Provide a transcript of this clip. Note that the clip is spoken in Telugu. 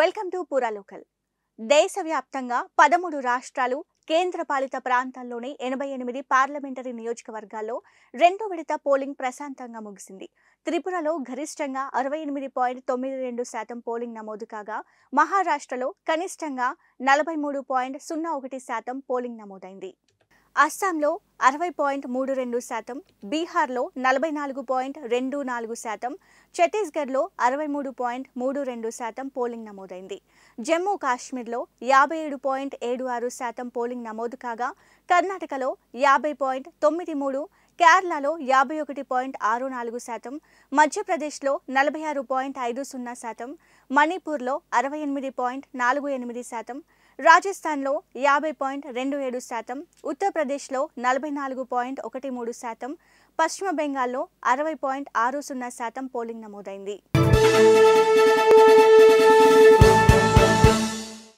వెల్కమ్ టు పూరా లోకల్ దేశవ్యాప్తంగా పదమూడు రాష్ట్రాలు కేంద్రపాలిత ప్రాంతాల్లోని ఎనభై ఎనిమిది పార్లమెంటరీ నియోజకవర్గాల్లో రెండో విడత పోలింగ్ ప్రశాంతంగా ముగిసింది త్రిపురలో గరిష్టంగా అరవై ఎనిమిది పాయింట్ తొమ్మిది రెండు శాతం పోలింగ్ నమోదు కాగా మహారాష్ట్రలో కనిష్టంగా నలభై మూడు పాయింట్ సున్నా ఒకటి శాతం పోలింగ్ నమోదైంది అస్సాంలో అరవై పాయింట్ మూడు రెండు శాతం బీహార్లో నలభై నాలుగు పాయింట్ రెండు నాలుగు శాతం ఛత్తీస్గఢ్లో అరవై మూడు పాయింట్ మూడు రెండు శాతం పోలింగ్ నమోదైంది జమ్మూ కాశ్మీర్లో యాభై ఏడు పాయింట్ ఏడు ఆరు శాతం పోలింగ్ నమోదు కాగా కర్ణాటకలో యాభై పాయింట్ తొమ్మిది మూడు కేరళలో యాభై ఒకటి పాయింట్ ఆరు నాలుగు శాతం మధ్యప్రదేశ్లో నలభై ఆరు పాయింట్ ఐదు సున్నా శాతం మణిపూర్లో అరవై ఎనిమిది పాయింట్ నాలుగు ఎనిమిది శాతం రాజస్థాన్లో యాభై పాయింట్ రెండు ఏడు శాతం ఉత్తరప్రదేశ్లో నలభై నాలుగు పాయింట్ ఒకటి మూడు శాతం పశ్చిమ బెంగాల్లో అరవై పాయింట్ ఆరు సున్నా శాతం పోలింగ్ నమోదైంది